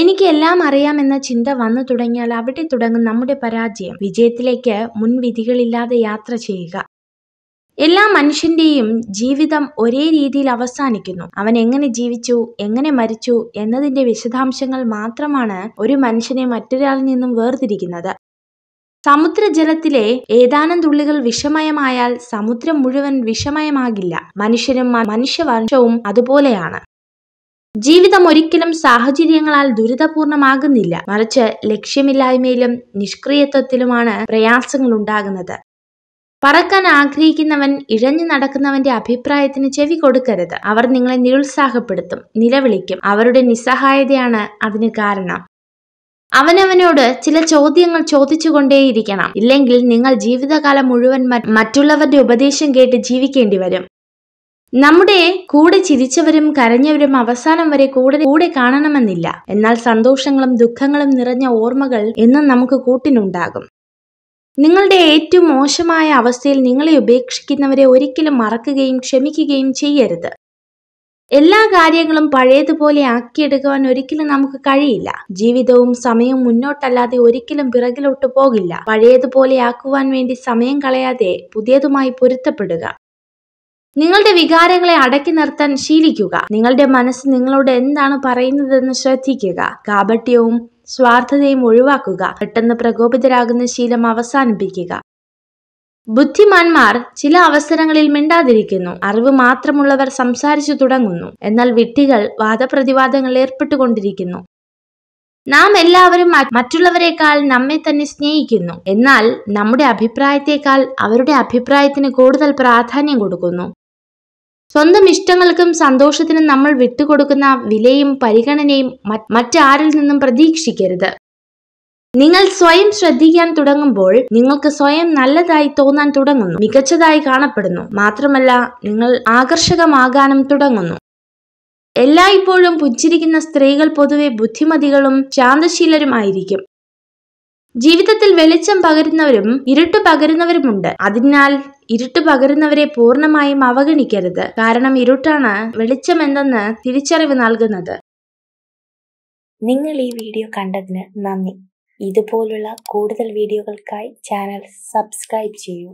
എല്ലാം അറിയാമെന്ന ചിന്ത വന്നു തുടങ്ങിയാൽ അവിടെ തുടങ്ങും നമ്മുടെ പരാജയം വിജയത്തിലേക്ക് മുൻവിധികളില്ലാതെ യാത്ര ചെയ്യുക എല്ലാ മനുഷ്യന്റെയും ജീവിതം ഒരേ രീതിയിൽ അവസാനിക്കുന്നു അവൻ എങ്ങനെ ജീവിച്ചു എങ്ങനെ മരിച്ചു എന്നതിന്റെ വിശദാംശങ്ങൾ മാത്രമാണ് ഒരു മനുഷ്യനെ മറ്റൊരാളിൽ നിന്നും വേർതിരിക്കുന്നത് സമുദ്രജലത്തിലെ ഏതാനും തുള്ളികൾ വിഷമയമായാൽ സമുദ്രം മുഴുവൻ വിഷമയമാകില്ല മനുഷ്യനും മനുഷ്യവംശവും അതുപോലെയാണ് ജീവിതം ഒരിക്കലും സാഹചര്യങ്ങളാൽ ദുരിതപൂർണമാകുന്നില്ല മറിച്ച് ലക്ഷ്യമില്ലായ്മയിലും നിഷ്ക്രിയത്വത്തിലുമാണ് പ്രയാസങ്ങൾ ഉണ്ടാകുന്നത് പറക്കാൻ ആഗ്രഹിക്കുന്നവൻ ഇഴഞ്ഞു നടക്കുന്നവന്റെ അഭിപ്രായത്തിന് ചെവി കൊടുക്കരുത് അവർ നിങ്ങളെ നിരുത്സാഹപ്പെടുത്തും നിലവിളിക്കും അവരുടെ നിസ്സഹായതയാണ് അതിന് കാരണം അവനവനോട് ചില ചോദ്യങ്ങൾ ചോദിച്ചുകൊണ്ടേയിരിക്കണം ഇല്ലെങ്കിൽ നിങ്ങൾ ജീവിതകാലം മുഴുവൻ മറ്റുള്ളവരുടെ ഉപദേശം കേട്ട് ജീവിക്കേണ്ടി വരും നമ്മുടെ കൂടെ ചിരിച്ചവരും കരഞ്ഞവരും അവസാനം വരെ കൂടെ കൂടെ കാണണമെന്നില്ല എന്നാൽ സന്തോഷങ്ങളും ദുഃഖങ്ങളും നിറഞ്ഞ ഓർമ്മകൾ എന്നും നമുക്ക് കൂട്ടിനുണ്ടാകും നിങ്ങളുടെ ഏറ്റവും മോശമായ അവസ്ഥയിൽ നിങ്ങളെ ഉപേക്ഷിക്കുന്നവരെ ഒരിക്കലും മറക്കുകയും ക്ഷമിക്കുകയും ചെയ്യരുത് എല്ലാ കാര്യങ്ങളും പഴയതുപോലെ ആക്കിയെടുക്കുവാൻ ഒരിക്കലും നമുക്ക് കഴിയില്ല ജീവിതവും സമയവും മുന്നോട്ടല്ലാതെ ഒരിക്കലും പിറകിലോട്ട് പോകില്ല പഴയതുപോലെ ആക്കുവാൻ വേണ്ടി സമയം കളയാതെ പുതിയതുമായി പൊരുത്തപ്പെടുക നിങ്ങളുടെ വികാരങ്ങളെ അടക്കി നിർത്താൻ ശീലിക്കുക നിങ്ങളുടെ മനസ്സ് നിങ്ങളോട് എന്താണ് പറയുന്നതെന്ന് ശ്രദ്ധിക്കുക കാപട്യവും സ്വാർത്ഥതയും ഒഴിവാക്കുക പെട്ടെന്ന് പ്രകോപിതരാകുന്ന ശീലം അവസാനിപ്പിക്കുക ബുദ്ധിമാന്മാർ ചില അവസരങ്ങളിൽ മിണ്ടാതിരിക്കുന്നു അറിവ് മാത്രമുള്ളവർ സംസാരിച്ചു തുടങ്ങുന്നു എന്നാൽ വിട്ടികൾ വാദപ്രതിവാദങ്ങൾ ഏർപ്പെട്ടുകൊണ്ടിരിക്കുന്നു നാം എല്ലാവരും മറ്റുള്ളവരെക്കാൾ നമ്മെ തന്നെ സ്നേഹിക്കുന്നു എന്നാൽ നമ്മുടെ അഭിപ്രായത്തെക്കാൾ അവരുടെ അഭിപ്രായത്തിന് കൂടുതൽ പ്രാധാന്യം കൊടുക്കുന്നു സ്വന്തം ഇഷ്ടങ്ങൾക്കും സന്തോഷത്തിനും നമ്മൾ വിട്ടുകൊടുക്കുന്ന വിലയും പരിഗണനയും മറ്റാരിൽ നിന്നും പ്രതീക്ഷിക്കരുത് നിങ്ങൾ സ്വയം ശ്രദ്ധിക്കാൻ തുടങ്ങുമ്പോൾ നിങ്ങൾക്ക് സ്വയം നല്ലതായി തോന്നാൻ തുടങ്ങുന്നു മികച്ചതായി കാണപ്പെടുന്നു മാത്രമല്ല നിങ്ങൾ ആകർഷകമാകാനും തുടങ്ങുന്നു എല്ലായ്പ്പോഴും പുഞ്ചിരിക്കുന്ന സ്ത്രീകൾ പൊതുവെ ബുദ്ധിമതികളും ശാന്തശീലരുമായിരിക്കും ജീവിതത്തിൽ വെളിച്ചം പകരുന്നവരും ഇരുട്ട് പകരുന്നവരുമുണ്ട് അതിനാൽ ഇരുട്ട് പകരുന്നവരെ പൂർണ്ണമായും അവഗണിക്കരുത് കാരണം ഇരുട്ടാണ് വെളിച്ചം എന്തെന്ന് തിരിച്ചറിവ് നൽകുന്നത് നിങ്ങൾ ഈ വീഡിയോ കണ്ടതിന് നന്ദി ഇതുപോലുള്ള കൂടുതൽ വീഡിയോകൾക്കായി ചാനൽ സബ്സ്ക്രൈബ് ചെയ്യൂ